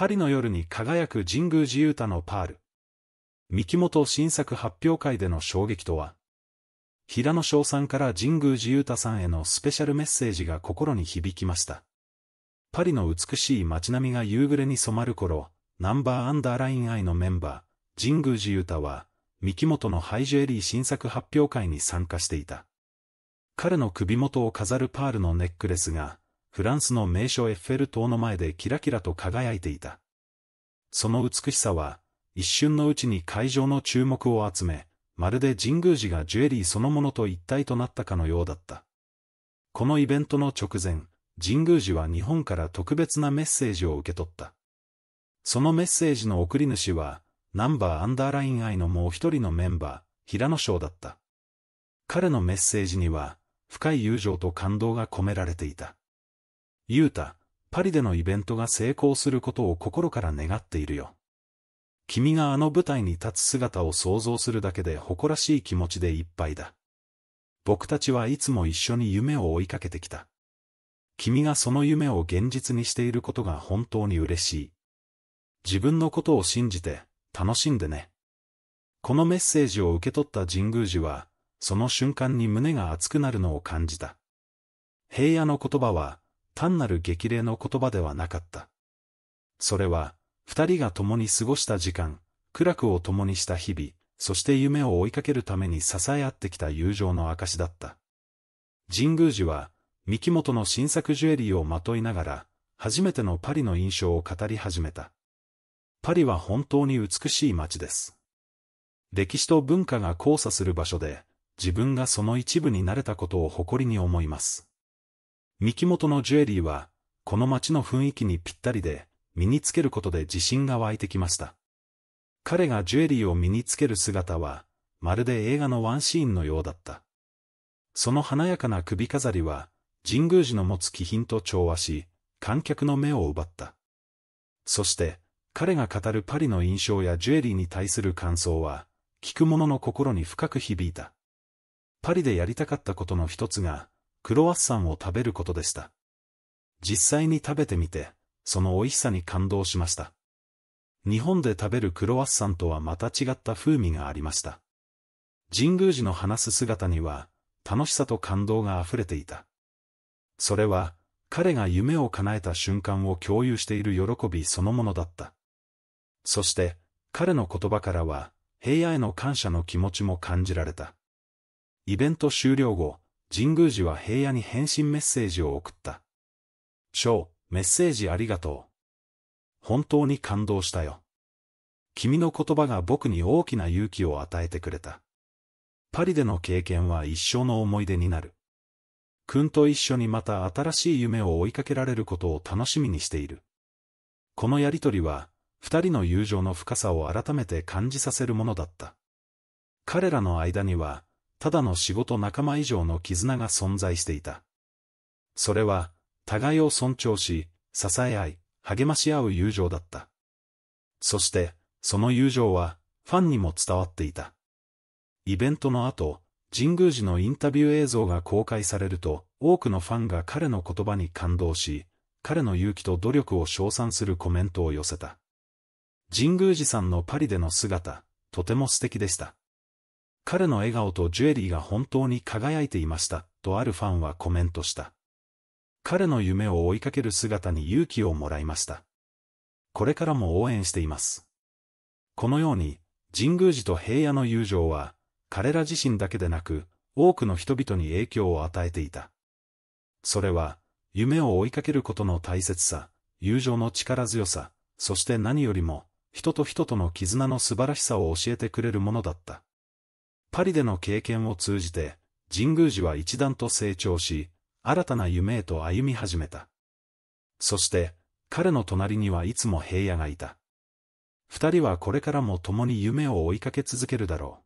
パリの夜に輝く神宮寺ユータのパール。三木本新作発表会での衝撃とは平野翔さんから神宮寺ユータさんへのスペシャルメッセージが心に響きました。パリの美しい街並みが夕暮れに染まる頃、ナンバーアンダーラインアイのメンバー、神宮寺ユータは、三木本のハイジュエリー新作発表会に参加していた。彼の首元を飾るパールのネックレスが、フランスの名所エッフェル塔の前でキラキラと輝いていた。その美しさは、一瞬のうちに会場の注目を集め、まるで神宮寺がジュエリーそのものと一体となったかのようだった。このイベントの直前、神宮寺は日本から特別なメッセージを受け取った。そのメッセージの送り主は、ナンバーアンダーライン愛のもう一人のメンバー、平野翔だった。彼のメッセージには、深い友情と感動が込められていた。ユータ、パリでのイベントが成功することを心から願っているよ。君があの舞台に立つ姿を想像するだけで誇らしい気持ちでいっぱいだ。僕たちはいつも一緒に夢を追いかけてきた。君がその夢を現実にしていることが本当に嬉しい。自分のことを信じて、楽しんでね。このメッセージを受け取った神宮寺は、その瞬間に胸が熱くなるのを感じた。平野の言葉は、単なる激励の言葉ではなかった。それは、二人が共に過ごした時間、苦楽を共にした日々、そして夢を追いかけるために支え合ってきた友情の証だった。神宮寺は、三木本の新作ジュエリーをまといながら、初めてのパリの印象を語り始めた。パリは本当に美しい街です。歴史と文化が交差する場所で、自分がその一部になれたことを誇りに思います。三木本のジュエリーは、この街の雰囲気にぴったりで、身につけることで自信が湧いてきました。彼がジュエリーを身につける姿は、まるで映画のワンシーンのようだった。その華やかな首飾りは、神宮寺の持つ気品と調和し、観客の目を奪った。そして、彼が語るパリの印象やジュエリーに対する感想は、聞く者の心に深く響いた。パリでやりたかったことの一つが、クロワッサンを食べることでした。実際に食べてみて、その美味しさに感動しました。日本で食べるクロワッサンとはまた違った風味がありました。神宮寺の話す姿には、楽しさと感動が溢れていた。それは、彼が夢を叶えた瞬間を共有している喜びそのものだった。そして、彼の言葉からは、平野への感謝の気持ちも感じられた。イベント終了後、神宮寺は平野に返信メッセージを送った。超、メッセージありがとう。本当に感動したよ。君の言葉が僕に大きな勇気を与えてくれた。パリでの経験は一生の思い出になる。君と一緒にまた新しい夢を追いかけられることを楽しみにしている。このやりとりは、二人の友情の深さを改めて感じさせるものだった。彼らの間には、ただの仕事仲間以上の絆が存在していた。それは、互いを尊重し、支え合い、励まし合う友情だった。そして、その友情は、ファンにも伝わっていた。イベントの後、神宮寺のインタビュー映像が公開されると、多くのファンが彼の言葉に感動し、彼の勇気と努力を称賛するコメントを寄せた。神宮寺さんのパリでの姿、とても素敵でした。彼の笑顔とジュエリーが本当に輝いていました、とあるファンはコメントした。彼の夢を追いかける姿に勇気をもらいました。これからも応援しています。このように、神宮寺と平野の友情は、彼ら自身だけでなく、多くの人々に影響を与えていた。それは、夢を追いかけることの大切さ、友情の力強さ、そして何よりも、人と人との絆の素晴らしさを教えてくれるものだった。パリでの経験を通じて、神宮寺は一段と成長し、新たな夢へと歩み始めた。そして、彼の隣にはいつも平野がいた。二人はこれからも共に夢を追いかけ続けるだろう。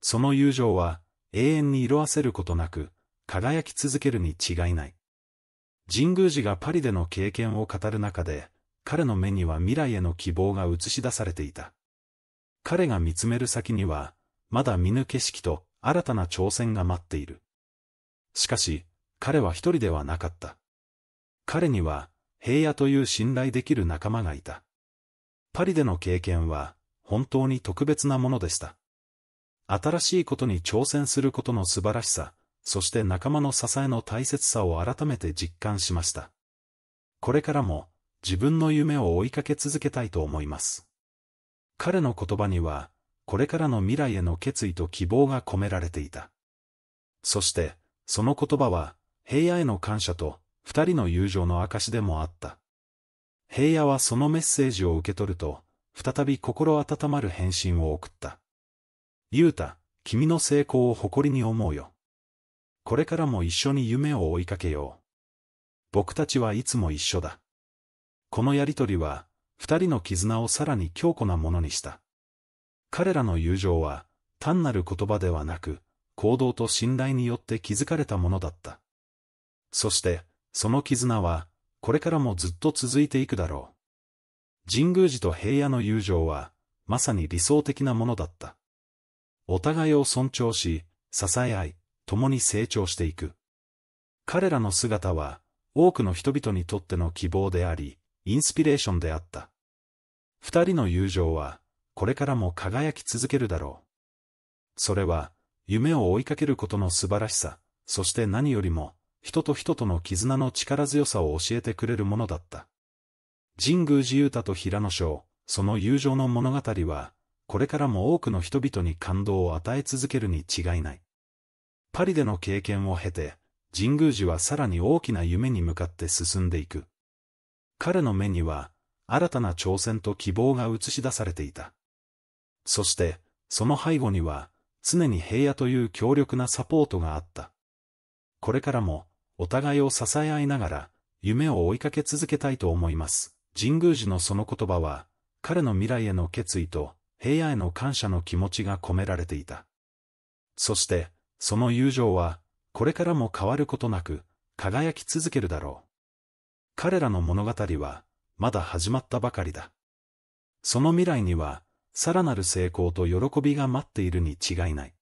その友情は、永遠に色あせることなく、輝き続けるに違いない。神宮寺がパリでの経験を語る中で、彼の目には未来への希望が映し出されていた。彼が見つめる先には、まだ見ぬ景色と新たな挑戦が待っている。しかし、彼は一人ではなかった。彼には、平野という信頼できる仲間がいた。パリでの経験は、本当に特別なものでした。新しいことに挑戦することの素晴らしさ、そして仲間の支えの大切さを改めて実感しました。これからも、自分の夢を追いかけ続けたいと思います。彼の言葉には、これからの未来への決意と希望が込められていた。そして、その言葉は、平野への感謝と、二人の友情の証でもあった。平野はそのメッセージを受け取ると、再び心温まる返信を送った。ゆうた、君の成功を誇りに思うよ。これからも一緒に夢を追いかけよう。僕たちはいつも一緒だ。このやりとりは、二人の絆をさらに強固なものにした。彼らの友情は、単なる言葉ではなく、行動と信頼によって築かれたものだった。そして、その絆は、これからもずっと続いていくだろう。神宮寺と平野の友情は、まさに理想的なものだった。お互いを尊重し、支え合い、共に成長していく。彼らの姿は、多くの人々にとっての希望であり、インスピレーションであった。二人の友情は、これからも輝き続けるだろう。それは、夢を追いかけることの素晴らしさ、そして何よりも、人と人との絆の力強さを教えてくれるものだった。神宮寺勇太と平野翔、その友情の物語は、これからも多くの人々に感動を与え続けるに違いない。パリでの経験を経て、神宮寺はさらに大きな夢に向かって進んでいく。彼の目には、新たな挑戦と希望が映し出されていた。そして、その背後には、常に平野という強力なサポートがあった。これからも、お互いを支え合いながら、夢を追いかけ続けたいと思います。神宮寺のその言葉は、彼の未来への決意と、平野への感謝の気持ちが込められていた。そして、その友情は、これからも変わることなく、輝き続けるだろう。彼らの物語は、まだ始まったばかりだ。その未来には、さらなる成功と喜びが待っているに違いない。